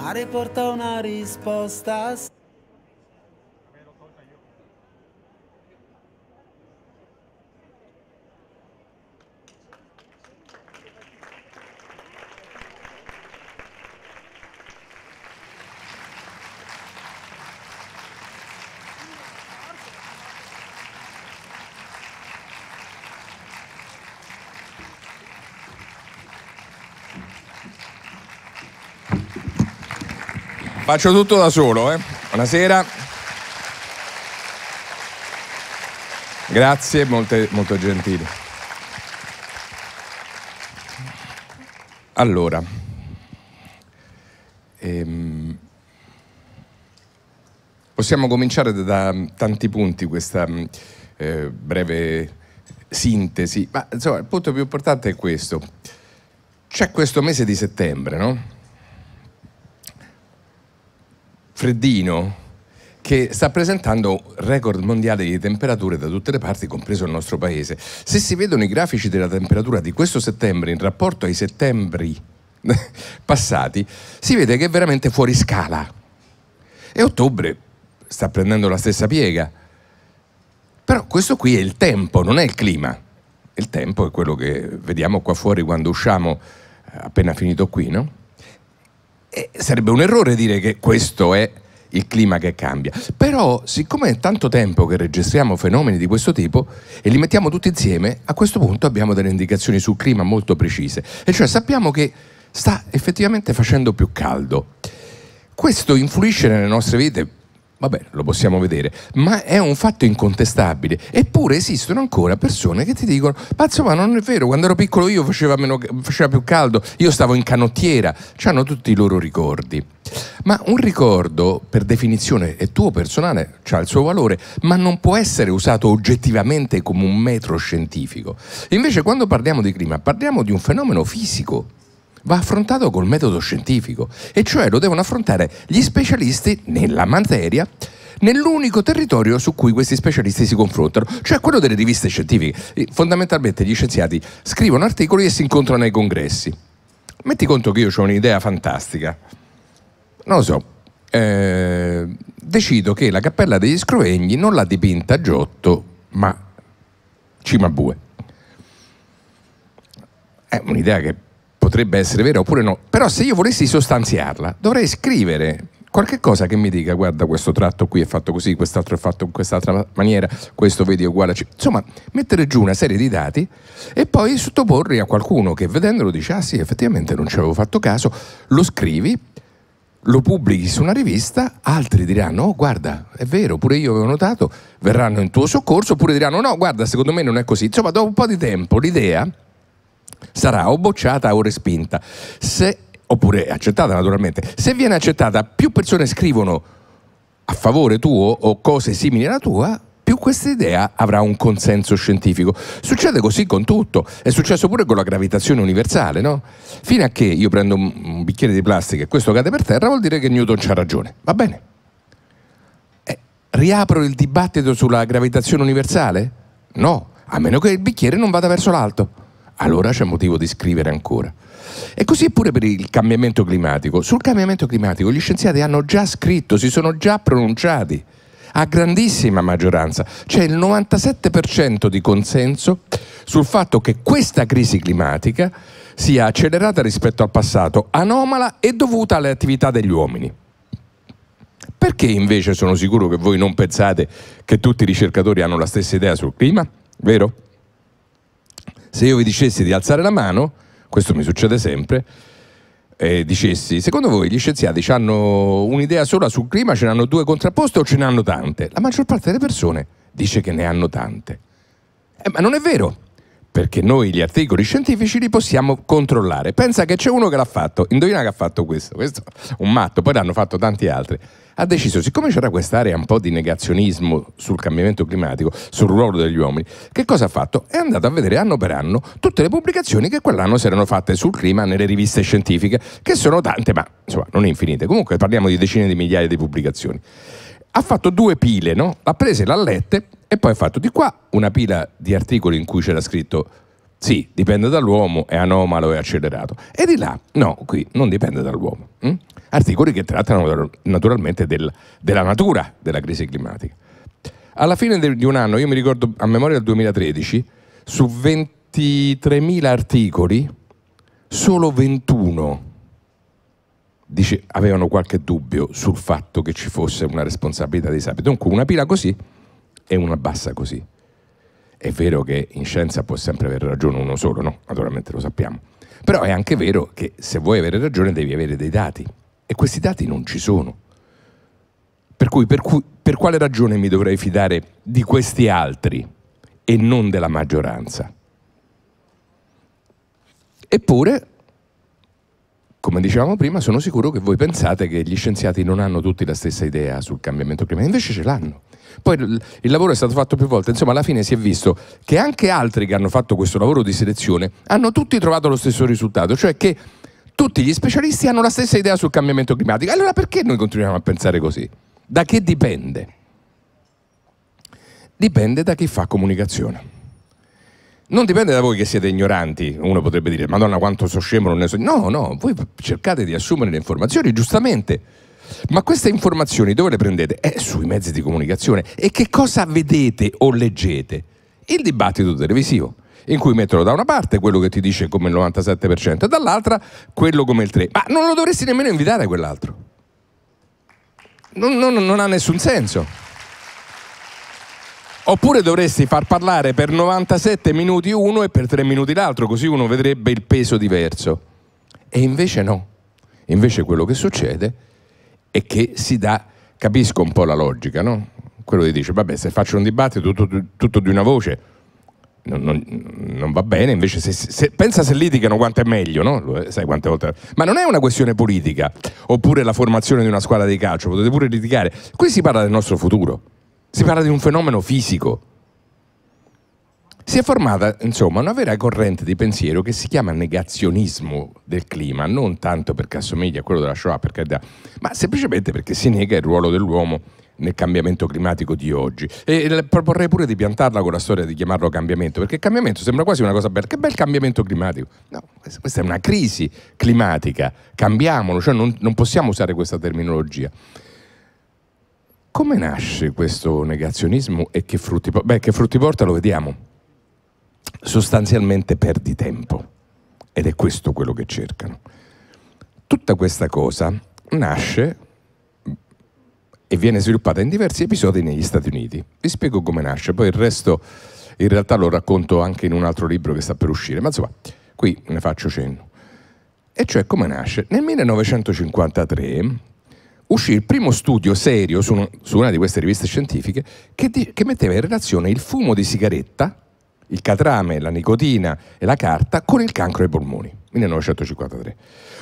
mare porta una risposta. Faccio tutto da solo, eh. Buonasera. Grazie, molte, molto gentili. Allora, ehm, possiamo cominciare da tanti punti questa mm, eh, breve sintesi, ma insomma il punto più importante è questo. C'è questo mese di settembre, no? freddino che sta presentando record mondiale di temperature da tutte le parti, compreso il nostro paese. Se si vedono i grafici della temperatura di questo settembre in rapporto ai settembri passati, si vede che è veramente fuori scala. E ottobre sta prendendo la stessa piega. Però questo qui è il tempo, non è il clima. Il tempo è quello che vediamo qua fuori quando usciamo eh, appena finito qui, no? E eh, sarebbe un errore dire che questo è il clima che cambia. Però, siccome è tanto tempo che registriamo fenomeni di questo tipo e li mettiamo tutti insieme, a questo punto abbiamo delle indicazioni sul clima molto precise. E cioè sappiamo che sta effettivamente facendo più caldo. Questo influisce nelle nostre vite Vabbè, lo possiamo vedere, ma è un fatto incontestabile. Eppure esistono ancora persone che ti dicono: Pazzo, ma non è vero, quando ero piccolo io faceva, meno, faceva più caldo, io stavo in canottiera. Hanno tutti i loro ricordi. Ma un ricordo, per definizione, è tuo personale, ha il suo valore, ma non può essere usato oggettivamente come un metro scientifico. Invece, quando parliamo di clima, parliamo di un fenomeno fisico va affrontato col metodo scientifico, e cioè lo devono affrontare gli specialisti nella materia nell'unico territorio su cui questi specialisti si confrontano, cioè quello delle riviste scientifiche. Fondamentalmente gli scienziati scrivono articoli e si incontrano ai congressi. Metti conto che io ho un'idea fantastica. Non lo so. Eh, decido che la cappella degli Scrovegni non l'ha dipinta Giotto, ma Cimabue. È un'idea che potrebbe essere vera oppure no, però se io volessi sostanziarla dovrei scrivere qualche cosa che mi dica guarda questo tratto qui è fatto così, quest'altro è fatto in quest'altra maniera, questo vedi è uguale a... C-". Insomma, mettere giù una serie di dati e poi sottoporli a qualcuno che vedendolo dice ah sì, effettivamente non ci avevo fatto caso, lo scrivi, lo pubblichi su una rivista, altri diranno oh guarda, è vero, pure io avevo notato, verranno in tuo soccorso, oppure diranno no, guarda, secondo me non è così. Insomma, dopo un po' di tempo l'idea sarà o bocciata o respinta. Se, oppure accettata naturalmente. Se viene accettata, più persone scrivono a favore tuo o cose simili alla tua, più questa idea avrà un consenso scientifico. Succede così con tutto, è successo pure con la gravitazione universale, no? Fino a che io prendo un bicchiere di plastica e questo cade per terra, vuol dire che Newton c'ha ragione, va bene? Eh, riapro il dibattito sulla gravitazione universale? No, a meno che il bicchiere non vada verso l'alto allora c'è motivo di scrivere ancora. E così è pure per il cambiamento climatico. Sul cambiamento climatico gli scienziati hanno già scritto, si sono già pronunciati a grandissima maggioranza. C'è il 97% di consenso sul fatto che questa crisi climatica sia accelerata rispetto al passato, anomala e dovuta alle attività degli uomini. Perché invece sono sicuro che voi non pensate che tutti i ricercatori hanno la stessa idea sul clima? Vero? se io vi dicessi di alzare la mano, questo mi succede sempre, e dicessi, secondo voi gli scienziati hanno un'idea sola sul clima, ce ne hanno due contrapposte o ce ne hanno tante? La maggior parte delle persone dice che ne hanno tante. Eh, ma non è vero, perché noi gli articoli scientifici li possiamo controllare. Pensa che c'è uno che l'ha fatto, indovina che ha fatto questo, questo un matto, poi l'hanno fatto tanti altri ha deciso, siccome c'era quest'area un po' di negazionismo sul cambiamento climatico, sul ruolo degli uomini, che cosa ha fatto? È andato a vedere anno per anno tutte le pubblicazioni che quell'anno si erano fatte sul clima nelle riviste scientifiche, che sono tante, ma insomma non infinite. Comunque parliamo di decine di migliaia di pubblicazioni. Ha fatto due pile, no? L'ha presa l'ha lette e poi ha fatto di qua una pila di articoli in cui c'era scritto sì, dipende dall'uomo, è anomalo è accelerato. E di là, no, qui non dipende dall'uomo. Hm? articoli che trattano naturalmente del, della natura della crisi climatica. Alla fine di un anno, io mi ricordo a memoria del 2013, su 23.000 articoli, solo 21 dice, avevano qualche dubbio sul fatto che ci fosse una responsabilità dei sapi. Dunque una pila così e una bassa così. È vero che in scienza può sempre avere ragione uno solo, no? Naturalmente lo sappiamo. Però è anche vero che se vuoi avere ragione devi avere dei dati. E questi dati non ci sono. Per cui, per, cui, per quale ragione mi dovrei fidare di questi altri e non della maggioranza? Eppure, come dicevamo prima, sono sicuro che voi pensate che gli scienziati non hanno tutti la stessa idea sul cambiamento climatico, invece ce l'hanno. Poi il lavoro è stato fatto più volte, insomma alla fine si è visto che anche altri che hanno fatto questo lavoro di selezione hanno tutti trovato lo stesso risultato, cioè che tutti gli specialisti hanno la stessa idea sul cambiamento climatico. Allora perché noi continuiamo a pensare così? Da che dipende? Dipende da chi fa comunicazione. Non dipende da voi che siete ignoranti, uno potrebbe dire, madonna quanto so scemo, non ne so. No, no, voi cercate di assumere le informazioni, giustamente. Ma queste informazioni dove le prendete? Eh, sui mezzi di comunicazione. E che cosa vedete o leggete? Il dibattito televisivo in cui mettono da una parte quello che ti dice come il 97% e dall'altra quello come il 3%. Ma non lo dovresti nemmeno invitare quell'altro. Non, non, non ha nessun senso. Oppure dovresti far parlare per 97 minuti uno e per 3 minuti l'altro, così uno vedrebbe il peso diverso. E invece no. Invece quello che succede è che si dà, capisco un po' la logica, no? Quello che dice, vabbè, se faccio un dibattito tutto, tutto di una voce, non, non, non, va bene, invece se, se, pensa se litigano quanto è meglio, no? sai quante volte... Ma non è una questione politica, oppure la formazione di una squadra di calcio, potete pure litigare. Qui si parla del nostro futuro, si parla di un fenomeno fisico. Si è formata, insomma, una vera corrente di pensiero che si chiama negazionismo del clima, non tanto perché assomiglia a quello della Shoah, perché da, ma semplicemente perché si nega il ruolo dell'uomo nel cambiamento climatico di oggi. E proporrei pure di piantarla con la storia di chiamarlo cambiamento, perché cambiamento sembra quasi una cosa bella. Che bel cambiamento climatico! No, questa è una crisi climatica, cambiamolo, cioè non, non possiamo usare questa terminologia. Come nasce questo negazionismo e che frutti, beh, che frutti porta lo vediamo. Sostanzialmente perdi tempo ed è questo quello che cercano. Tutta questa cosa nasce e viene sviluppata in diversi episodi negli Stati Uniti. Vi spiego come nasce, poi il resto in realtà lo racconto anche in un altro libro che sta per uscire, ma insomma, qui ne faccio cenno. E cioè come nasce? Nel 1953 uscì il primo studio serio su, uno, su una di queste riviste scientifiche che, di, che metteva in relazione il fumo di sigaretta, il catrame, la nicotina e la carta con il cancro ai polmoni. 1953.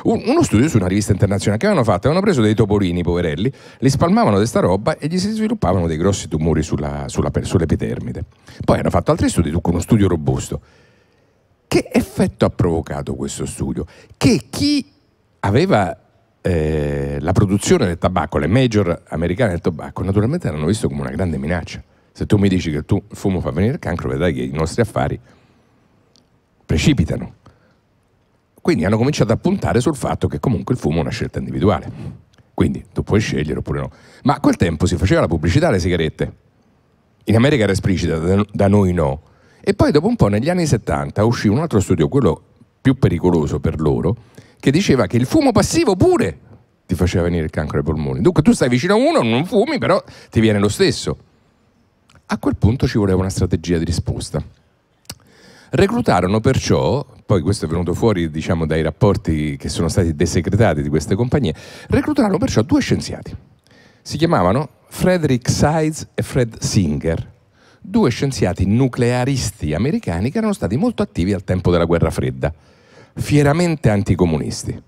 Un, uno studio su una rivista internazionale che avevano fatto, avevano preso dei topolini, poverelli, li spalmavano di sta roba e gli si sviluppavano dei grossi tumori sulla, sulla, sull'epitermide. Poi hanno fatto altri studi con uno studio robusto. Che effetto ha provocato questo studio? Che chi aveva eh, la produzione del tabacco, le major americane del tabacco, naturalmente l'hanno visto come una grande minaccia. Se tu mi dici che tu, il fumo fa venire il cancro, vedrai che i nostri affari precipitano. Quindi hanno cominciato a puntare sul fatto che comunque il fumo è una scelta individuale. Quindi tu puoi scegliere oppure no. Ma a quel tempo si faceva la pubblicità alle sigarette. In America era esplicita, da noi no. E poi dopo un po' negli anni 70 uscì un altro studio, quello più pericoloso per loro, che diceva che il fumo passivo pure ti faceva venire il cancro ai polmoni. Dunque tu stai vicino a uno, non fumi, però ti viene lo stesso. A quel punto ci voleva una strategia di risposta. Reclutarono perciò poi questo è venuto fuori diciamo, dai rapporti che sono stati desecretati di queste compagnie, reclutarono perciò due scienziati. Si chiamavano Frederick Seitz e Fred Singer, due scienziati nuclearisti americani che erano stati molto attivi al tempo della guerra fredda, fieramente anticomunisti.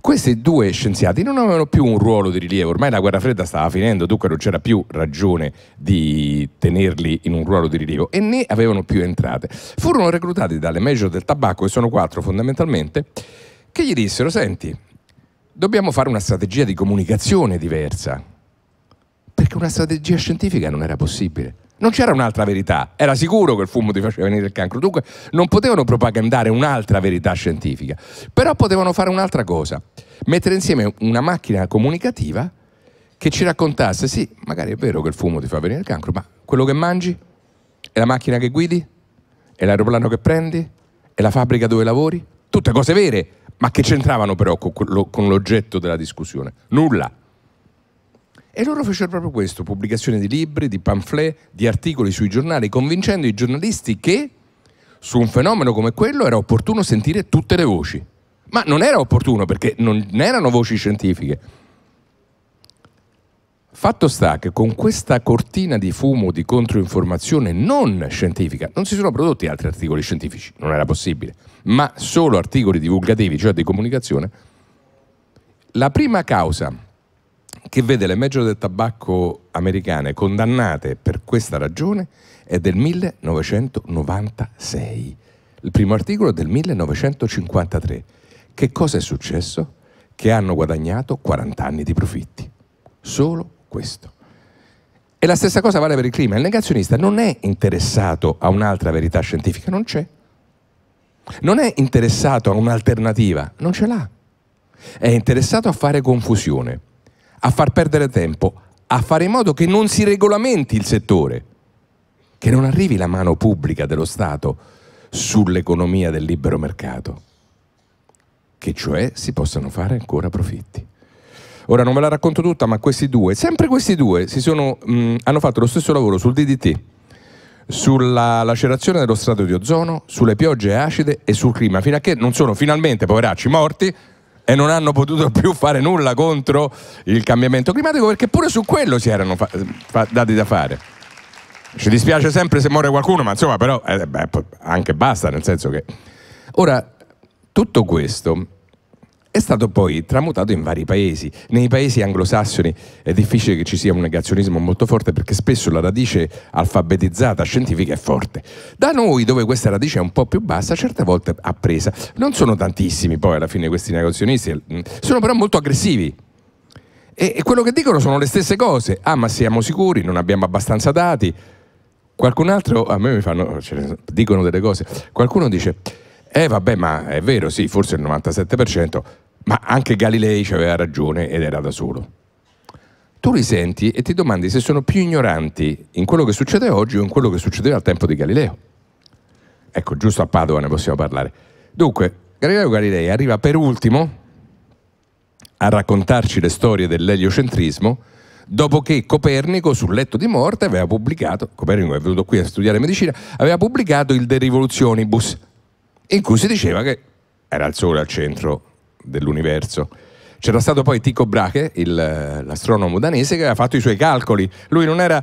Questi due scienziati non avevano più un ruolo di rilievo, ormai la guerra fredda stava finendo, dunque non c'era più ragione di tenerli in un ruolo di rilievo e ne avevano più entrate. Furono reclutati dalle major del tabacco, che sono quattro fondamentalmente, che gli dissero, senti, dobbiamo fare una strategia di comunicazione diversa, perché una strategia scientifica non era possibile. Non c'era un'altra verità, era sicuro che il fumo ti faceva venire il cancro, dunque non potevano propagandare un'altra verità scientifica, però potevano fare un'altra cosa, mettere insieme una macchina comunicativa che ci raccontasse, sì, magari è vero che il fumo ti fa venire il cancro, ma quello che mangi? È la macchina che guidi? È l'aeroplano che prendi? È la fabbrica dove lavori? Tutte cose vere, ma che c'entravano però con l'oggetto della discussione. Nulla. E loro fecero proprio questo, pubblicazione di libri, di pamphlet, di articoli sui giornali, convincendo i giornalisti che su un fenomeno come quello era opportuno sentire tutte le voci. Ma non era opportuno perché non erano voci scientifiche. Fatto sta che con questa cortina di fumo di controinformazione non scientifica non si sono prodotti altri articoli scientifici, non era possibile, ma solo articoli divulgativi, cioè di comunicazione. La prima causa che vede le major del tabacco americane condannate per questa ragione è del 1996. Il primo articolo è del 1953. Che cosa è successo? Che hanno guadagnato 40 anni di profitti. Solo questo. E la stessa cosa vale per il clima. Il negazionista non è interessato a un'altra verità scientifica, non c'è. Non è interessato a un'alternativa, non ce l'ha. È interessato a fare confusione a far perdere tempo, a fare in modo che non si regolamenti il settore, che non arrivi la mano pubblica dello Stato sull'economia del libero mercato, che cioè si possano fare ancora profitti. Ora non ve la racconto tutta, ma questi due, sempre questi due, sono, mh, hanno fatto lo stesso lavoro sul DDT, sulla lacerazione dello strato di ozono, sulle piogge acide e sul clima, fino a che non sono finalmente, poveracci, morti e non hanno potuto più fare nulla contro il cambiamento climatico perché pure su quello si erano dati da fare. Ci dispiace sempre se muore qualcuno, ma insomma però eh, beh, anche basta, nel senso che... Ora, tutto questo è stato poi tramutato in vari paesi. Nei paesi anglosassoni è difficile che ci sia un negazionismo molto forte perché spesso la radice alfabetizzata scientifica è forte. Da noi, dove questa radice è un po' più bassa, certe volte ha presa. Non sono tantissimi poi alla fine questi negazionisti, mm, sono però molto aggressivi. E, quello che dicono sono le stesse cose. Ah, ma siamo sicuri, non abbiamo abbastanza dati. Qualcun altro, a me mi fanno, cioè, dicono delle cose. Qualcuno dice eh vabbè, ma è vero, sì, forse il 97%, ma anche Galilei ci aveva ragione ed era da solo. Tu li senti e ti domandi se sono più ignoranti in quello che succede oggi o in quello che succedeva al tempo di Galileo. Ecco, giusto a Padova ne possiamo parlare. Dunque, Galileo Galilei arriva per ultimo a raccontarci le storie dell'eliocentrismo dopo che Copernico sul letto di morte aveva pubblicato, Copernico è venuto qui a studiare medicina, aveva pubblicato il De Revolutionibus, in cui si diceva che era il Sole al centro dell'universo. C'era stato poi Tycho Brahe, il, eh, l'astronomo danese, che aveva fatto i suoi calcoli. Lui non era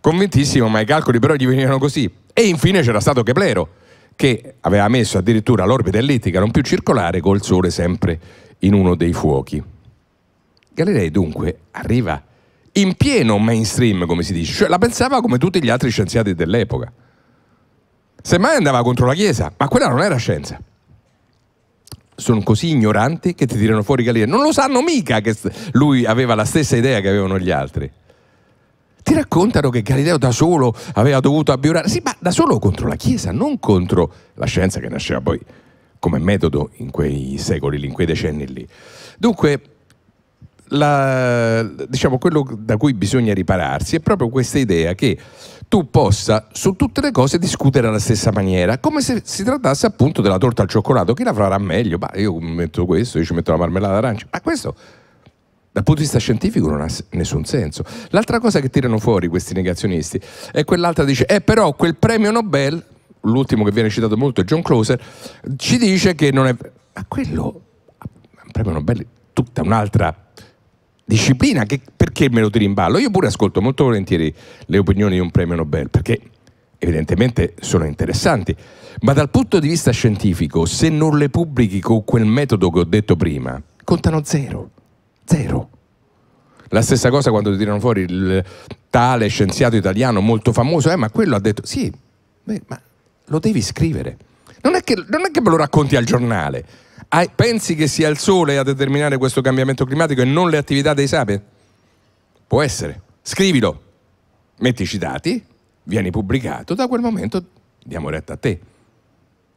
convintissimo, ma i calcoli però gli venivano così. E infine c'era stato Keplero, che aveva messo addirittura l'orbita ellittica non più circolare col Sole sempre in uno dei fuochi. Galilei dunque arriva in pieno mainstream, come si dice, cioè la pensava come tutti gli altri scienziati dell'epoca. Semmai andava contro la Chiesa, ma quella non era scienza. Sono così ignoranti che ti tirano fuori Galileo. Non lo sanno mica che lui aveva la stessa idea che avevano gli altri. Ti raccontano che Galileo da solo aveva dovuto abbiurare, sì, ma da solo contro la Chiesa, non contro la scienza che nasceva poi come metodo in quei secoli, in quei decenni lì. Dunque, la, diciamo, quello da cui bisogna ripararsi è proprio questa idea che tu possa su tutte le cose discutere alla stessa maniera, come se si trattasse appunto della torta al cioccolato, chi la farà meglio? Ma io metto questo, io ci metto la marmellata d'arancia, ma questo dal punto di vista scientifico non ha nessun senso. L'altra cosa che tirano fuori questi negazionisti è quell'altra dice, eh però quel premio Nobel, l'ultimo che viene citato molto è John Closer, ci dice che non è... Ma quello, il premio Nobel è tutta un'altra disciplina, che, perché me lo tiri in ballo? Io pure ascolto molto volentieri le opinioni di un premio Nobel, perché evidentemente sono interessanti, ma dal punto di vista scientifico, se non le pubblichi con quel metodo che ho detto prima, contano zero, zero. La stessa cosa quando ti tirano fuori il tale scienziato italiano molto famoso, eh, ma quello ha detto sì, beh, ma lo devi scrivere. Non è, che, non è che me lo racconti al giornale, pensi che sia il sole a determinare questo cambiamento climatico e non le attività dei sapi? Può essere. Scrivilo, mettici dati, vieni pubblicato, da quel momento diamo retta a te.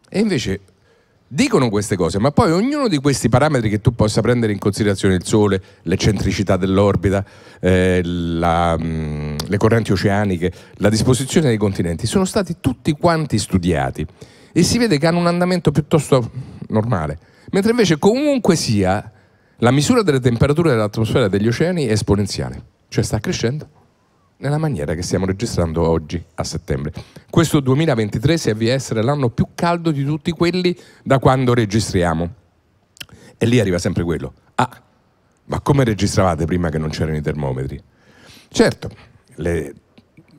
E invece dicono queste cose, ma poi ognuno di questi parametri che tu possa prendere in considerazione, il sole, l'eccentricità dell'orbita, eh, la, mh, mm, le correnti oceaniche, la disposizione dei continenti, sono stati tutti quanti studiati e si vede che hanno un andamento piuttosto normale. Mentre invece comunque sia, la misura delle temperature dell'atmosfera e degli oceani è esponenziale, cioè sta crescendo nella maniera che stiamo registrando oggi a settembre. Questo 2023 si avvia a essere l'anno più caldo di tutti quelli da quando registriamo. E lì arriva sempre quello. Ah, ma come registravate prima che non c'erano i termometri? Certo, le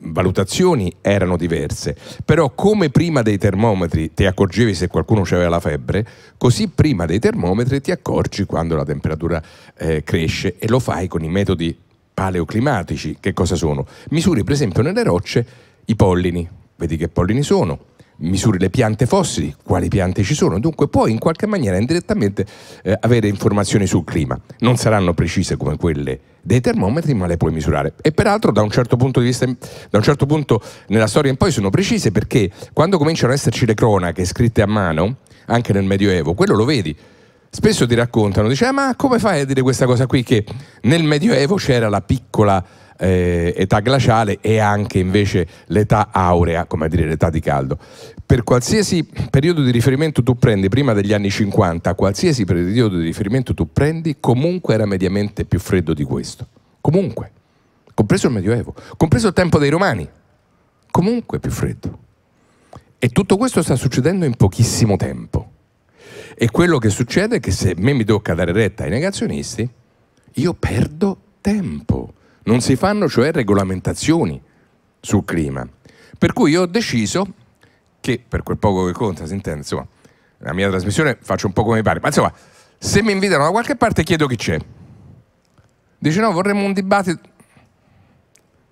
valutazioni erano diverse, però come prima dei termometri ti accorgevi se qualcuno aveva la febbre, così prima dei termometri ti accorgi quando la temperatura eh, cresce e lo fai con i metodi paleoclimatici. Che cosa sono? Misuri per esempio nelle rocce i pollini, vedi che pollini sono, misuri le piante fossili, quali piante ci sono, dunque puoi in qualche maniera indirettamente eh, avere informazioni sul clima. Non saranno precise come quelle dei termometri, ma le puoi misurare. E peraltro da un certo punto di vista, da un certo punto nella storia in poi sono precise perché quando cominciano ad esserci le cronache scritte a mano, anche nel Medioevo, quello lo vedi. Spesso ti raccontano, dice, ah, ma come fai a dire questa cosa qui che nel Medioevo c'era la piccola eh, età glaciale e anche invece l'età aurea, come a dire l'età di caldo. Per qualsiasi periodo di riferimento tu prendi, prima degli anni 50, qualsiasi periodo di riferimento tu prendi, comunque era mediamente più freddo di questo. Comunque, compreso il Medioevo, compreso il tempo dei Romani, comunque più freddo. E tutto questo sta succedendo in pochissimo tempo. E quello che succede è che se a me mi tocca dare retta ai negazionisti, io perdo tempo non si fanno cioè regolamentazioni sul clima. Per cui io ho deciso che, per quel poco che conta, si intende, insomma, la mia trasmissione faccio un po' come mi pare, ma insomma, se mi invitano da qualche parte chiedo chi c'è. Dice no, vorremmo un dibattito.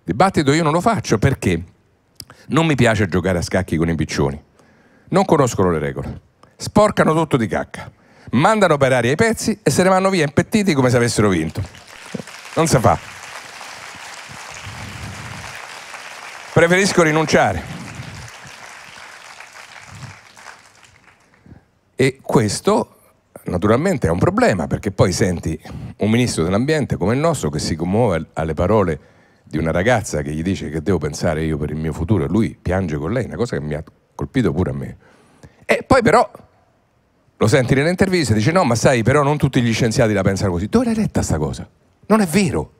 Dibattito io non lo faccio perché non mi piace giocare a scacchi con i piccioni. Non conoscono le regole. Sporcano tutto di cacca. Mandano per aria i pezzi e se ne vanno via impettiti come se avessero vinto. Non si fa. preferisco rinunciare. E questo naturalmente è un problema perché poi senti un ministro dell'ambiente come il nostro che si commuove alle parole di una ragazza che gli dice che devo pensare io per il mio futuro e lui piange con lei, una cosa che mi ha colpito pure a me. E poi però lo senti nelle interviste e dice no ma sai però non tutti gli scienziati la pensano così. Dove l'hai letta sta cosa? Non è vero.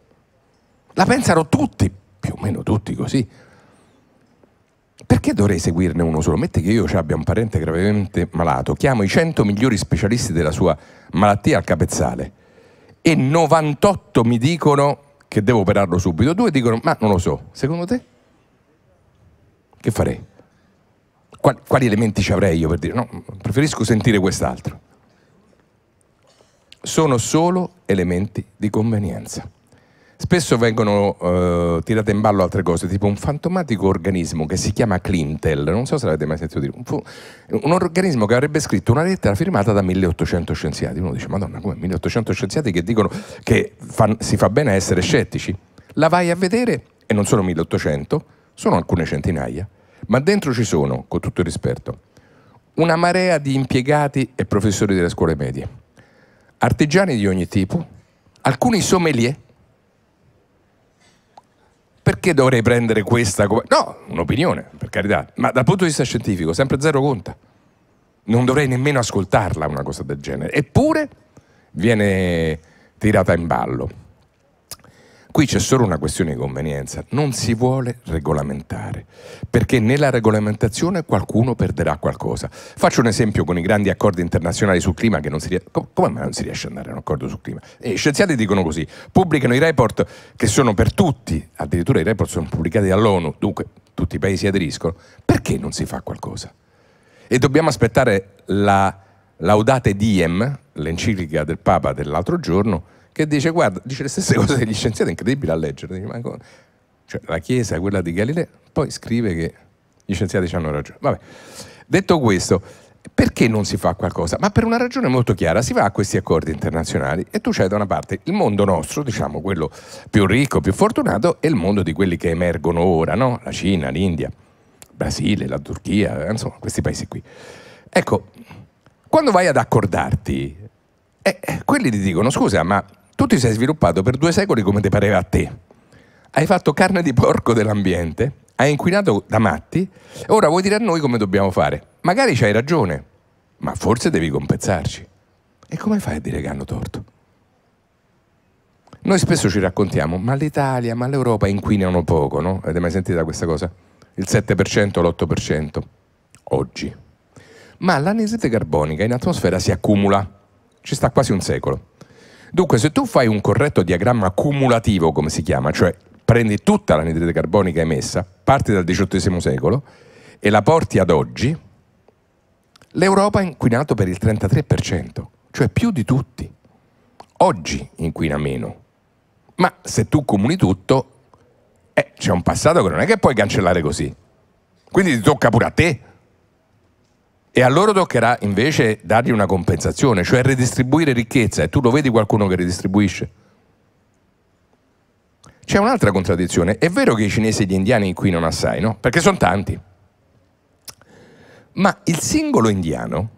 La pensano tutti, più o meno tutti così. Perché dovrei seguirne uno solo? Mette che io abbia un parente gravemente malato, chiamo i 100 migliori specialisti della sua malattia al capezzale e 98 mi dicono che devo operarlo subito, due dicono ma non lo so, secondo te? Che farei? Quali, quali elementi ci avrei io per dire no, preferisco sentire quest'altro? Sono solo elementi di convenienza. Spesso vengono eh, tirate in ballo altre cose, tipo un fantomatico organismo che si chiama Clintel, non so se l'avete mai sentito dire, un, un organismo che avrebbe scritto una lettera firmata da 1800 scienziati. Uno dice, madonna, come 1800 scienziati che dicono che fan, si fa bene a essere scettici? La vai a vedere, e non sono 1800, sono alcune centinaia, ma dentro ci sono, con tutto il rispetto, una marea di impiegati e professori delle scuole medie, artigiani di ogni tipo, alcuni sommelier, perché dovrei prendere questa come... No, un'opinione, per carità, ma dal punto di vista scientifico sempre zero conta. Non dovrei nemmeno ascoltarla una cosa del genere. Eppure viene tirata in ballo. Qui c'è solo una questione di convenienza, non si vuole regolamentare, perché nella regolamentazione qualcuno perderà qualcosa. Faccio un esempio con i grandi accordi internazionali sul clima che non si riesce... Come mai non si riesce ad andare a un accordo sul clima? E eh, gli scienziati dicono così, pubblicano i report che sono per tutti, addirittura i report sono pubblicati dall'ONU, dunque tutti i paesi aderiscono, perché non si fa qualcosa? E dobbiamo aspettare la laudate diem, l'enciclica del Papa dell'altro giorno, che dice, guarda, dice le stesse cose degli scienziati, è incredibile a leggere, dice, con... cioè, la Chiesa, quella di Galileo, poi scrive che gli scienziati ci hanno ragione. Vabbè. Detto questo, perché non si fa qualcosa? Ma per una ragione molto chiara, si va a questi accordi internazionali e tu c'hai da una parte il mondo nostro, diciamo quello più ricco, più fortunato, e il mondo di quelli che emergono ora, no? la Cina, l'India, il Brasile, la Turchia, insomma questi paesi qui. Ecco, quando vai ad accordarti, eh, eh quelli ti dicono scusa, ma tu ti sei sviluppato per due secoli come ti pareva a te. Hai fatto carne di porco dell'ambiente, hai inquinato da matti, ora vuoi dire a noi come dobbiamo fare. Magari c'hai ragione, ma forse devi compensarci. E come fai a dire che hanno torto? Noi spesso ci raccontiamo, ma l'Italia, ma l'Europa inquinano poco, no? Avete mai sentito questa cosa? Il 7%, l'8%, oggi. Ma l'anidride carbonica in atmosfera si accumula, ci sta quasi un secolo. Dunque, se tu fai un corretto diagramma cumulativo, come si chiama, cioè prendi tutta l'anidride carbonica emessa, parti dal XVIII secolo e la porti ad oggi, l'Europa ha inquinato per il 33%, cioè più di tutti. Oggi inquina meno. Ma se tu cumuli tutto, eh, c'è un passato che non è che puoi cancellare così. Quindi ti tocca pure a te e a loro toccherà invece dargli una compensazione, cioè redistribuire ricchezza. E tu lo vedi qualcuno che redistribuisce? C'è un'altra contraddizione. È vero che i cinesi e gli indiani qui non assai, no? Perché sono tanti. Ma il singolo indiano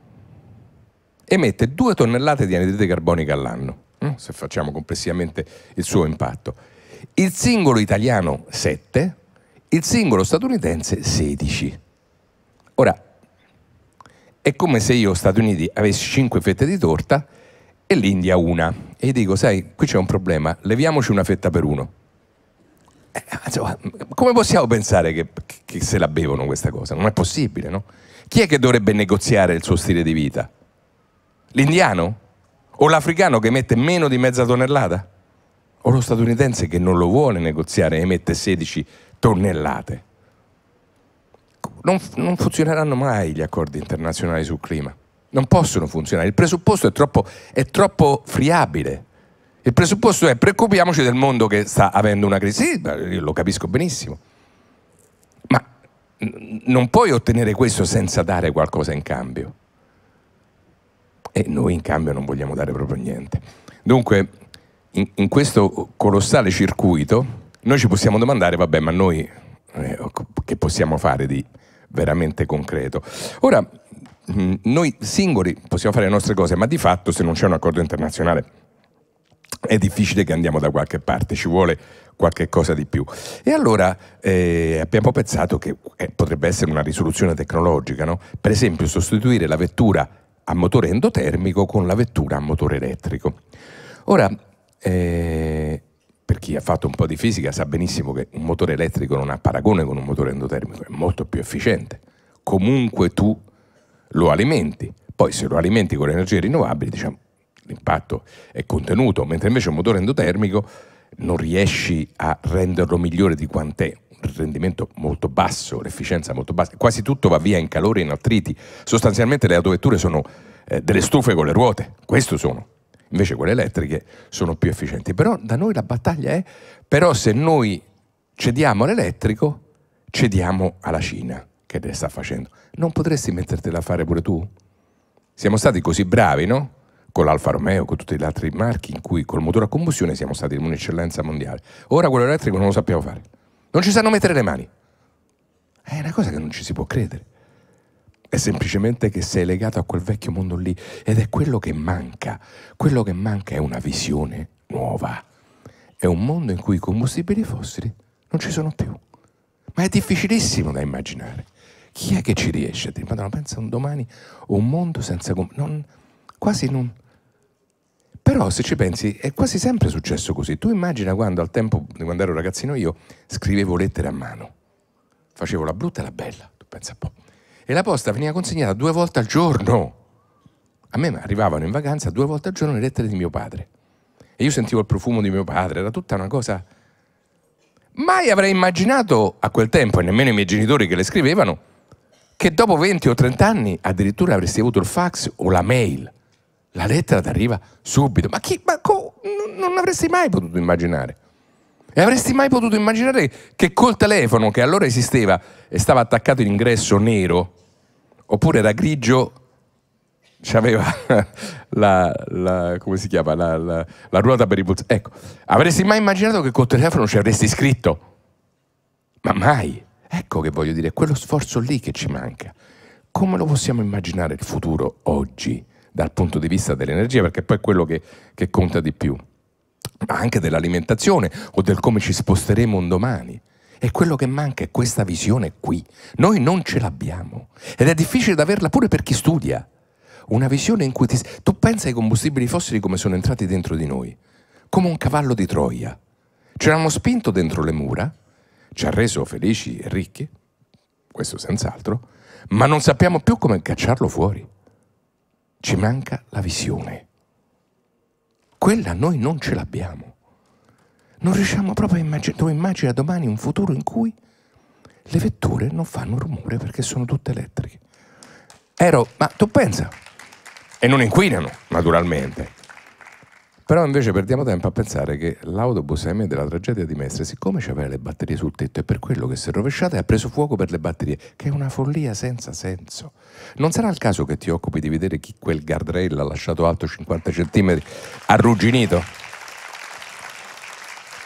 emette 2 tonnellate di anidride carbonica all'anno, hm? se facciamo complessivamente il suo impatto. Il singolo italiano 7, il singolo statunitense 16. Ora, è come se io, Stati Uniti, avessi cinque fette di torta e l'India una. E gli dico, sai, qui c'è un problema, leviamoci una fetta per uno. Eh, insomma, come possiamo pensare che, che, se la bevono questa cosa? Non è possibile, no? Chi è che dovrebbe negoziare il suo stile di vita? L'indiano? O l'africano che emette meno di mezza tonnellata? O lo statunitense che non lo vuole negoziare e emette 16 tonnellate? non, non funzioneranno mai gli accordi internazionali sul clima. Non possono funzionare. Il presupposto è troppo, è troppo friabile. Il presupposto è preoccupiamoci del mondo che sta avendo una crisi. Sì, io lo capisco benissimo. Ma non puoi ottenere questo senza dare qualcosa in cambio. E noi in cambio non vogliamo dare proprio niente. Dunque, in, in questo colossale circuito, noi ci possiamo domandare, vabbè, ma noi eh, che possiamo fare di veramente concreto. Ora, mm, noi singoli possiamo fare le nostre cose, ma di fatto se non c'è un accordo internazionale è difficile che andiamo da qualche parte, ci vuole qualche cosa di più. E allora eh, abbiamo pensato che eh, potrebbe essere una risoluzione tecnologica, no? per esempio sostituire la vettura a motore endotermico con la vettura a motore elettrico. Ora, eh, per chi ha fatto un po' di fisica sa benissimo che un motore elettrico non ha paragone con un motore endotermico, è molto più efficiente. Comunque tu lo alimenti, poi se lo alimenti con le energie rinnovabili, diciamo, l'impatto è contenuto, mentre invece un motore endotermico non riesci a renderlo migliore di quant'è, un rendimento molto basso, l'efficienza molto bassa, quasi tutto va via in calore e in attriti. Sostanzialmente le autovetture sono eh, delle stufe con le ruote, questo sono invece quelle elettriche sono più efficienti. Però da noi la battaglia è, però se noi cediamo all'elettrico, cediamo alla Cina che le sta facendo. Non potresti mettertela a fare pure tu? Siamo stati così bravi, no? Con l'Alfa Romeo, con tutti gli altri marchi in cui col motore a combustione siamo stati un'eccellenza mondiale. Ora quello elettrico non lo sappiamo fare. Non ci sanno mettere le mani. È una cosa che non ci si può credere è semplicemente che sei legato a quel vecchio mondo lì ed è quello che manca. Quello che manca è una visione nuova. È un mondo in cui i combustibili fossili non ci sono più. Ma è difficilissimo da immaginare. Chi è che ci riesce? Ti Madonna, pensa un domani un mondo senza non, quasi non. Però se ci pensi è quasi sempre successo così. Tu immagina quando al tempo di quando ero ragazzino io scrivevo lettere a mano. Facevo la brutta e la bella, tu pensa un po' e la posta veniva consegnata due volte al giorno. A me arrivavano in vacanza due volte al giorno le lettere di mio padre. E io sentivo il profumo di mio padre, era tutta una cosa... Mai avrei immaginato a quel tempo, e nemmeno i miei genitori che le scrivevano, che dopo 20 o 30 anni addirittura avresti avuto il fax o la mail. La lettera ti arriva subito. Ma chi? Ma co, non avresti mai potuto immaginare. E avresti mai potuto immaginare che col telefono, che allora esisteva e stava attaccato in ingresso nero, oppure era grigio, aveva la, la, come si chiama, la, la, la ruota per i pulsanti. Ecco, avresti mai immaginato che col telefono ci avresti scritto? Ma mai. Ecco che voglio dire, quello sforzo lì che ci manca. Come lo possiamo immaginare il futuro oggi dal punto di vista dell'energia? Perché poi è quello che, che conta di più ma anche dell'alimentazione o del come ci sposteremo un domani. E quello che manca è questa visione qui. Noi non ce l'abbiamo ed è difficile da averla pure per chi studia. Una visione in cui ti... tu pensi ai combustibili fossili come sono entrati dentro di noi, come un cavallo di Troia. Ce l'hanno spinto dentro le mura, ci ha reso felici e ricchi, questo senz'altro, ma non sappiamo più come cacciarlo fuori. Ci manca la visione. Quella noi non ce l'abbiamo. Non riusciamo proprio a immaginare, tu immagina domani un futuro in cui le vetture non fanno rumore perché sono tutte elettriche. Ero, ma tu pensa, e non inquinano, naturalmente. Però invece perdiamo tempo a pensare che l'autobus ahimè della tragedia di Mestre, siccome c'aveva le batterie sul tetto e per quello che si è rovesciata e ha preso fuoco per le batterie, che è una follia senza senso. Non sarà il caso che ti occupi di vedere chi quel guardrail ha lasciato alto 50 cm arrugginito?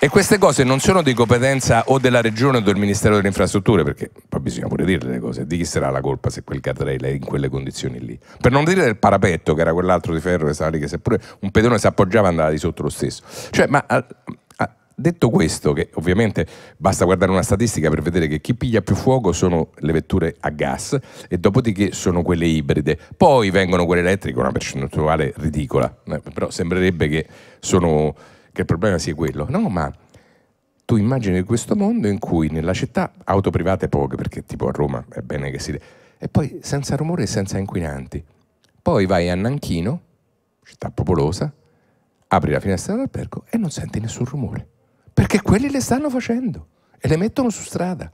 E queste cose non sono di competenza o della regione o del Ministero delle Infrastrutture, perché poi bisogna pure dirle le cose, di chi sarà la colpa se quel Catarella è in quelle condizioni lì. Per non dire del parapetto, che era quell'altro di ferro che stava lì, che se un pedone si appoggiava andava di sotto lo stesso. Cioè, ma ah, ah, Detto questo, che ovviamente basta guardare una statistica per vedere che chi piglia più fuoco sono le vetture a gas e dopodiché sono quelle ibride, poi vengono quelle elettriche, una percentuale ridicola, eh, però sembrerebbe che sono che il problema sia quello. No, ma tu immagini questo mondo in cui nella città auto private poche, perché tipo a Roma è bene che si... E poi senza rumore e senza inquinanti. Poi vai a Nanchino, città popolosa, apri la finestra dell'albergo e non senti nessun rumore. Perché quelli le stanno facendo e le mettono su strada.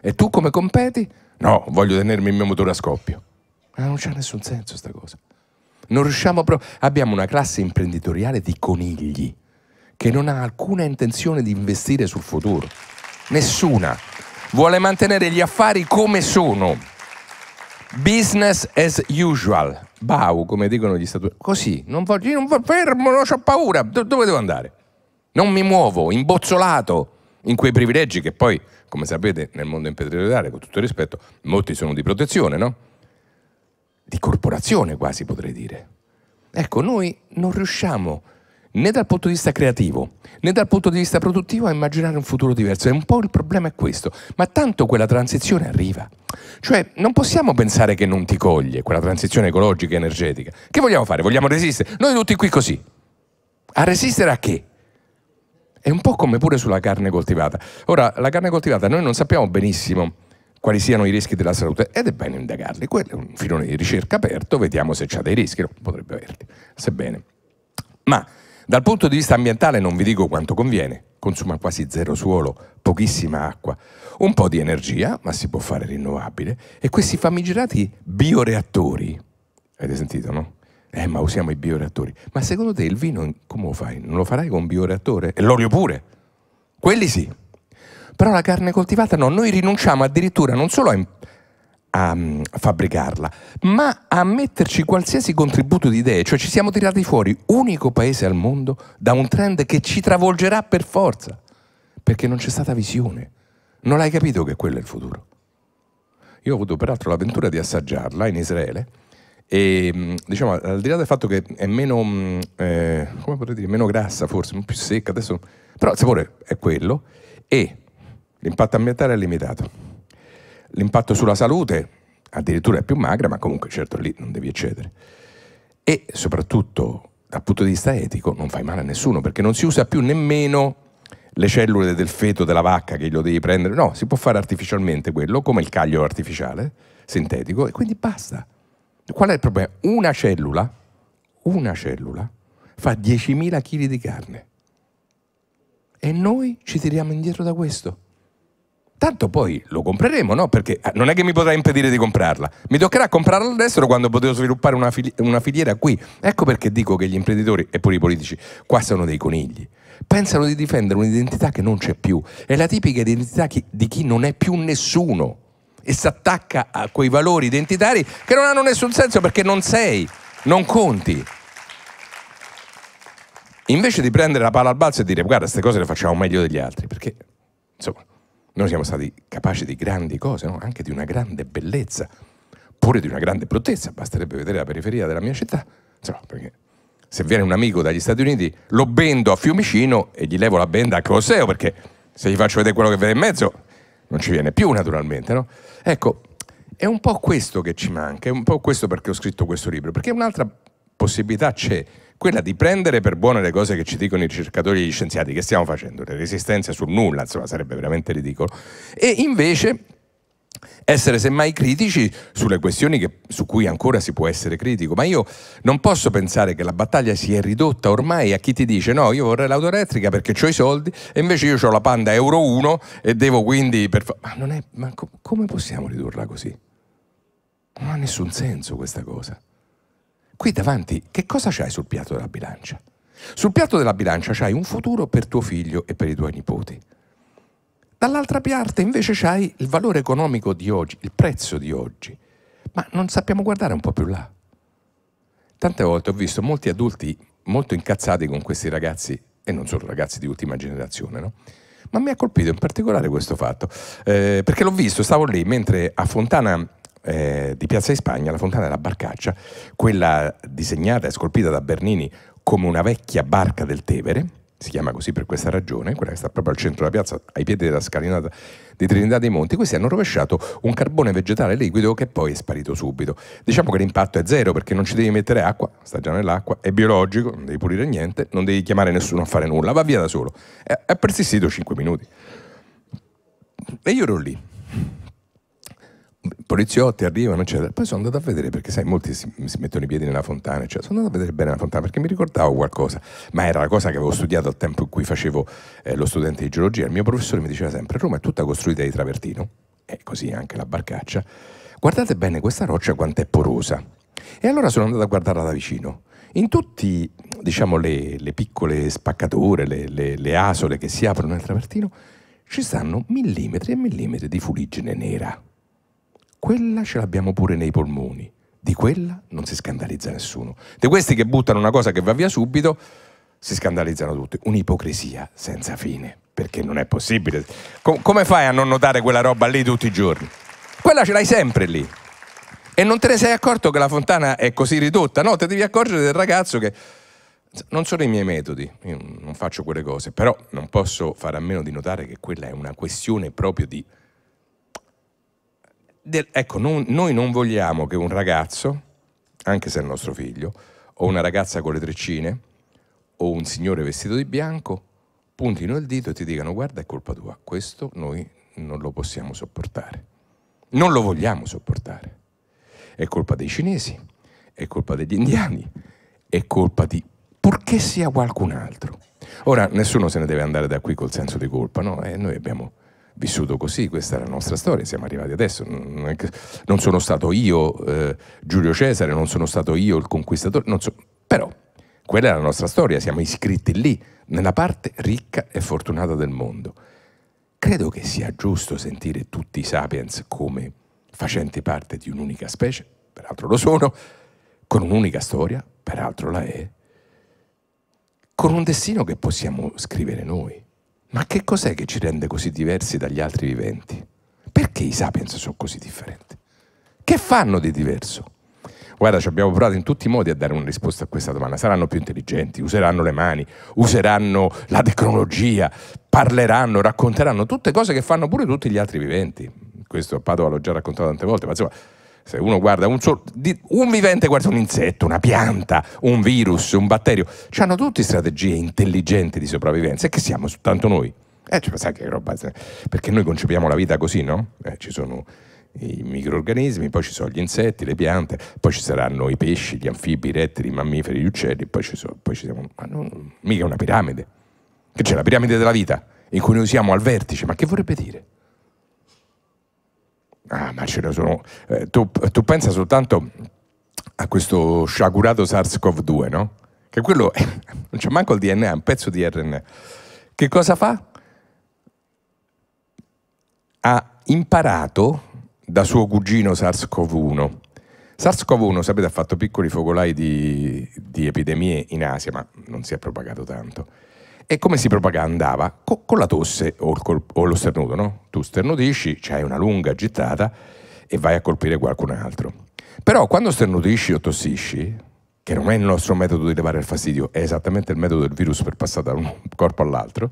E tu come competi? No, voglio tenermi il mio motore a scoppio. Ma non c'ha nessun senso sta cosa. Non riusciamo proprio... Abbiamo una classe imprenditoriale di conigli che non ha alcuna intenzione di investire sul futuro. Nessuna. Vuole mantenere gli affari come sono. Business as usual. Bau, come dicono gli statuti. Così, non voglio, io non voglio, fermo, non ho paura. Do, dove devo andare? Non mi muovo, imbozzolato in quei privilegi che poi, come sapete, nel mondo imprenditoriale, con tutto il rispetto, molti sono di protezione, no? Di corporazione quasi potrei dire. Ecco, noi non riusciamo né dal punto di vista creativo né dal punto di vista produttivo a immaginare un futuro diverso. E un po' il problema è questo. Ma tanto quella transizione arriva. Cioè, non possiamo pensare che non ti coglie quella transizione ecologica e energetica. Che vogliamo fare? Vogliamo resistere? Noi tutti qui così. A resistere a che? È un po' come pure sulla carne coltivata. Ora, la carne coltivata noi non sappiamo benissimo quali siano i rischi della salute ed è bene indagarli. Quello è un filone di ricerca aperto, vediamo se c'è dei rischi, no, potrebbe averli, sebbene. Ma dal punto di vista ambientale non vi dico quanto conviene, consuma quasi zero suolo, pochissima acqua, un po' di energia, ma si può fare rinnovabile, e questi famigerati bioreattori, avete sentito no? Eh, ma usiamo i bioreattori. Ma secondo te il vino come lo fai? Non lo farai con un bioreattore? E l'olio pure? Quelli sì. Però la carne coltivata no, noi rinunciamo addirittura non solo a a mm, fabbricarla, ma a metterci qualsiasi contributo di idee, cioè ci siamo tirati fuori, unico paese al mondo, da un trend che ci travolgerà per forza, perché non c'è stata visione, non hai capito che quello è il futuro. Io ho avuto peraltro l'avventura di assaggiarla in Israele e mm, diciamo al di là del fatto che è meno, mm, eh, come potrei dire, meno grassa forse, più secca adesso, però il sapore è quello e l'impatto ambientale è limitato L'impatto sulla salute addirittura è più magra, ma comunque certo lì non devi eccedere. E soprattutto dal punto di vista etico non fai male a nessuno, perché non si usa più nemmeno le cellule del feto della vacca che glielo devi prendere, no, si può fare artificialmente quello, come il caglio artificiale, sintetico, e quindi basta. Qual è il problema? Una cellula, una cellula, fa 10.000 kg di carne. E noi ci tiriamo indietro da questo tanto poi lo compreremo, no? Perché ah, non è che mi potrà impedire di comprarla. Mi toccherà comprarla all'estero quando potevo sviluppare una, fili- una filiera qui. Ecco perché dico che gli imprenditori e pure i politici qua sono dei conigli pensano di difendere un'identità che non c'è più. È la tipica identità di chi non è più nessuno e si attacca a quei valori identitari che non hanno nessun senso perché non sei, non conti. Invece di prendere la palla al balzo e dire guarda, queste cose le facciamo meglio degli altri, perché insomma noi siamo stati capaci di grandi cose, no? anche di una grande bellezza, pure di una grande bruttezza. Basterebbe vedere la periferia della mia città. Insomma, perché se viene un amico dagli Stati Uniti, lo bendo a Fiumicino e gli levo la benda a Colosseo, perché se gli faccio vedere quello che vede in mezzo, non ci viene più naturalmente. No? Ecco, è un po' questo che ci manca, è un po' questo perché ho scritto questo libro, perché un'altra possibilità c'è, quella di prendere per buone le cose che ci dicono i ricercatori e gli scienziati, che stiamo facendo, le resistenze sul nulla, insomma sarebbe veramente ridicolo, e invece essere semmai critici sulle questioni che, su cui ancora si può essere critico, ma io non posso pensare che la battaglia si è ridotta ormai a chi ti dice no, io vorrei l'auto elettrica perché ho i soldi e invece io ho la Panda Euro 1 e devo quindi... Per fa- ma, è, ma co- come possiamo ridurla così? Non ha nessun senso questa cosa qui davanti che cosa c'hai sul piatto della bilancia? Sul piatto della bilancia c'hai un futuro per tuo figlio e per i tuoi nipoti. Dall'altra parte invece c'hai il valore economico di oggi, il prezzo di oggi, ma non sappiamo guardare un po' più là. Tante volte ho visto molti adulti molto incazzati con questi ragazzi, e non solo ragazzi di ultima generazione, no? Ma mi ha colpito in particolare questo fatto, eh, perché l'ho visto, stavo lì mentre a Fontana eh, di Piazza di Spagna, la fontana della Barcaccia, quella disegnata e scolpita da Bernini come una vecchia barca del Tevere, si chiama così per questa ragione, quella che sta proprio al centro della piazza, ai piedi della scalinata di Trinità dei Monti, questi hanno rovesciato un carbone vegetale liquido che poi è sparito subito. Diciamo che l'impatto è zero perché non ci devi mettere acqua, sta già nell'acqua, è biologico, non devi pulire niente, non devi chiamare nessuno a fare nulla, va via da solo. È, è persistito 5 minuti. E io ero lì poliziotti arrivano, eccetera. Poi sono andato a vedere, perché sai, molti si, si mettono i piedi nella fontana, eccetera. Sono andato a vedere bene la fontana perché mi ricordavo qualcosa, ma era la cosa che avevo studiato al tempo in cui facevo eh, lo studente di geologia. Il mio professore mi diceva sempre, Roma è tutta costruita di travertino, e così anche la barcaccia. Guardate bene questa roccia quanto è porosa. E allora sono andato a guardarla da vicino. In tutte diciamo, le, le, piccole spaccature, le, le, le asole che si aprono nel travertino, ci stanno millimetri e millimetri di fuligine nera quella ce l'abbiamo pure nei polmoni. Di quella non si scandalizza nessuno. Di questi che buttano una cosa che va via subito, si scandalizzano tutti. Un'ipocrisia senza fine, perché non è possibile. Com come fai a non notare quella roba lì tutti i giorni? Quella ce l'hai sempre lì. E non te ne sei accorto che la fontana è così ridotta? No, te devi accorgere del ragazzo che... Non sono i miei metodi, io non faccio quelle cose, però non posso fare a meno di notare che quella è una questione proprio di del, ecco, non, noi non vogliamo che un ragazzo, anche se è il nostro figlio, o una ragazza con le treccine, o un signore vestito di bianco, puntino il dito e ti dicano guarda è colpa tua, questo noi non lo possiamo sopportare, non lo vogliamo sopportare. È colpa dei cinesi, è colpa degli indiani, è colpa di purché sia qualcun altro. Ora, nessuno se ne deve andare da qui col senso di colpa, no? E eh, noi abbiamo vissuto così, questa è la nostra storia, siamo arrivati adesso, non sono stato io eh, Giulio Cesare, non sono stato io il conquistatore, so, però quella è la nostra storia, siamo iscritti lì, nella parte ricca e fortunata del mondo. Credo che sia giusto sentire tutti i sapiens come facenti parte di un'unica specie, peraltro lo sono, con un'unica storia, peraltro la è, con un destino che possiamo scrivere noi. Ma che cos'è che ci rende così diversi dagli altri viventi? Perché i sapiens sono così differenti? Che fanno di diverso? Guarda, ci abbiamo provato in tutti i modi a dare una risposta a questa domanda. Saranno più intelligenti, useranno le mani, useranno la tecnologia, parleranno, racconteranno tutte cose che fanno pure tutti gli altri viventi. Questo a Padova l'ho già raccontato tante volte, ma insomma, se uno guarda un, sol- un vivente guarda un insetto, una pianta, un virus, un batterio, cioè hanno tutti strategie intelligenti di sopravvivenza e che siamo soltanto noi. Eh, cioè, sai che roba, perché noi concepiamo la vita così, no? Eh, ci sono i microorganismi, poi ci sono gli insetti, le piante, poi ci saranno i pesci, gli anfibi, i rettili, i mammiferi, gli uccelli, poi ci, sono, poi ci siamo, ma non, mica una piramide, che c'è la piramide della vita, in cui noi siamo al vertice, ma che vorrebbe dire? Ah, ma ce ne sono. Eh, tu, tu pensa soltanto a questo sciagurato SARS-CoV-2, no? Che quello eh, non c'è manco il DNA, è un pezzo di RNA. Che cosa fa? Ha imparato da suo cugino SARS-CoV-1. SARS-CoV-1, sapete, ha fatto piccoli focolai di, di epidemie in Asia, ma non si è propagato tanto. E come si propagandava? Co- con la tosse o, col- o lo sternuto, no? Tu sternudisci, c'hai una lunga gittata e vai a colpire qualcun altro. Però quando sternutisci o tossisci, che non è il nostro metodo di levare il fastidio, è esattamente il metodo del virus per passare da un corpo all'altro,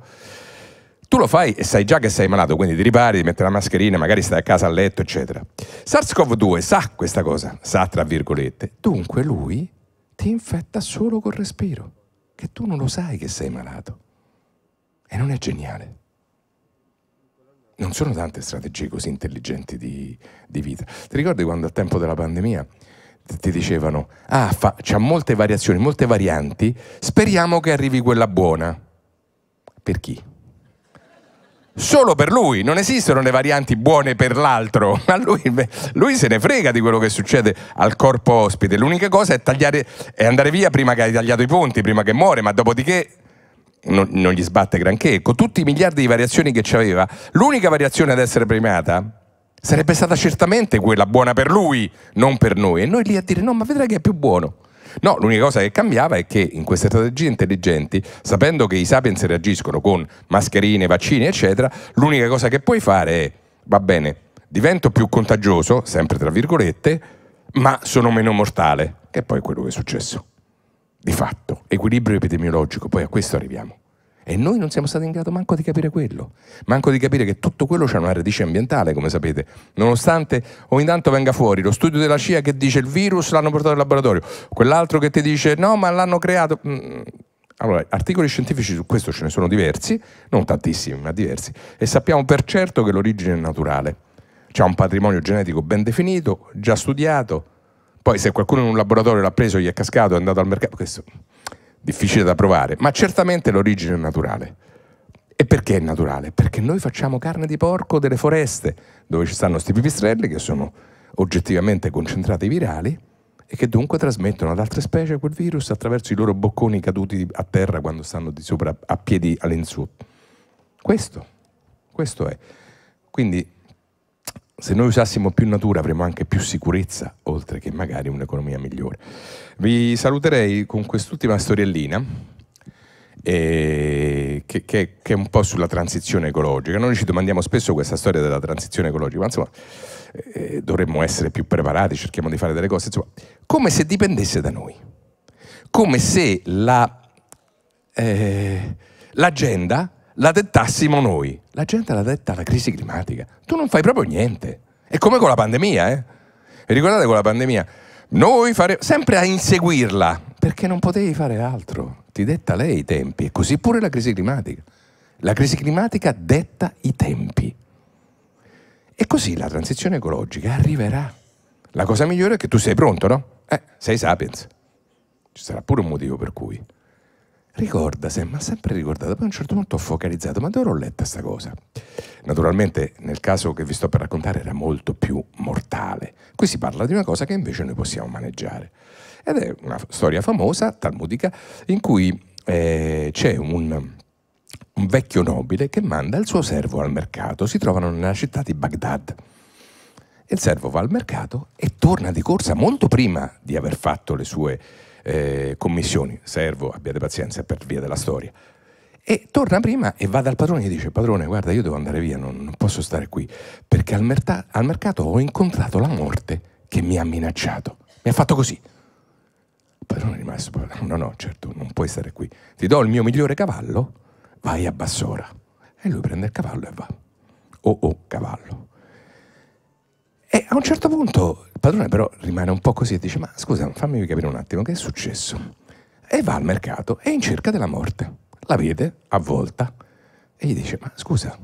tu lo fai e sai già che sei malato, quindi ti ripari, ti metti la mascherina, magari stai a casa a letto, eccetera. SARS-CoV-2 sa questa cosa, sa tra virgolette, dunque lui ti infetta solo col respiro, che tu non lo sai che sei malato. E non è geniale. Non sono tante strategie così intelligenti di, di vita. Ti ricordi quando al tempo della pandemia ti dicevano, ah, c'ha molte variazioni, molte varianti, speriamo che arrivi quella buona. Per chi? Solo per lui, non esistono le varianti buone per l'altro, ma lui, lui se ne frega di quello che succede al corpo ospite, l'unica cosa è, tagliare, è andare via prima che hai tagliato i ponti, prima che muore, ma dopodiché non, non, gli sbatte granché, con tutti i miliardi di variazioni che c'aveva, l'unica variazione ad essere premiata sarebbe stata certamente quella buona per lui, non per noi. E noi lì a dire no, ma vedrai che è più buono. No, l'unica cosa che cambiava è che in queste strategie intelligenti, sapendo che i sapiens reagiscono con mascherine, vaccini, eccetera, l'unica cosa che puoi fare è, va bene, divento più contagioso, sempre tra virgolette, ma sono meno mortale, che è poi quello che è successo di fatto, equilibrio epidemiologico, poi a questo arriviamo. E noi non siamo stati in grado manco di capire quello, manco di capire che tutto quello c'è una radice ambientale, come sapete, nonostante ogni tanto venga fuori lo studio della CIA che dice il virus l'hanno portato in laboratorio, quell'altro che ti dice no ma l'hanno creato... Mm, mm. Allora, articoli scientifici su questo ce ne sono diversi, non tantissimi, ma diversi, e sappiamo per certo che l'origine è naturale. C'è un patrimonio genetico ben definito, già studiato, poi se qualcuno in un laboratorio l'ha preso, gli è cascato, è andato al mercato, questo è difficile da provare, ma certamente l'origine è naturale. E perché è naturale? Perché noi facciamo carne di porco delle foreste, dove ci stanno questi pipistrelli che sono oggettivamente concentrati virali e che dunque trasmettono ad altre specie quel virus attraverso i loro bocconi caduti a terra quando stanno di sopra a piedi all'insù. Questo, questo è. Quindi se noi usassimo più natura avremmo anche più sicurezza, oltre che magari un'economia migliore. Vi saluterei con quest'ultima storiellina, eh, che, che, che, è un po' sulla transizione ecologica. Noi ci domandiamo spesso questa storia della transizione ecologica, ma insomma eh, dovremmo essere più preparati, cerchiamo di fare delle cose, insomma, come se dipendesse da noi, come se la, eh, l'agenda la dettassimo noi, la gente l'ha detta la crisi climatica. Tu non fai proprio niente. È come con la pandemia, eh? Vi ricordate con la pandemia? Noi faremo sempre a inseguirla, perché non potevi fare altro. Ti detta lei i tempi, e così pure la crisi climatica. La crisi climatica detta i tempi. E così la transizione ecologica arriverà. La cosa migliore è che tu sei pronto, no? Eh, sei sapiens. Ci sarà pure un motivo per cui ricorda, se mi ha sempre ricordato, poi a un certo punto ho focalizzato, ma dove l'ho letta questa cosa? Naturalmente nel caso che vi sto per raccontare era molto più mortale. Qui si parla di una cosa che invece noi possiamo maneggiare. Ed è una storia famosa, talmudica, in cui eh, c'è un, un vecchio nobile che manda il suo servo al mercato. Si trovano nella città di Baghdad. Il servo va al mercato e torna di corsa molto prima di aver fatto le sue eh, commissioni, servo, abbiate pazienza per via della storia. E torna prima e va dal padrone e dice, padrone, guarda, io devo andare via, non, non posso stare qui, perché al, merta- al mercato ho incontrato la morte che mi ha minacciato. Mi ha fatto così. Il padrone è rimasto, no, no, certo, non puoi stare qui. Ti do il mio migliore cavallo, vai a Bassora. E lui prende il cavallo e va. Oh, oh, cavallo. E a un certo punto il padrone però rimane un po' così e dice, ma scusa, fammi capire un attimo, che è successo? E va al mercato e in cerca della morte. La vede, avvolta, e gli dice, ma scusa,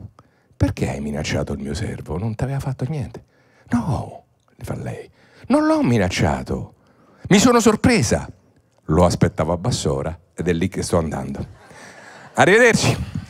perché hai minacciato il mio servo? Non ti aveva fatto niente. No, gli fa lei, non l'ho minacciato. Mi sono sorpresa. Lo aspettavo a bassora ed è lì che sto andando. Arrivederci.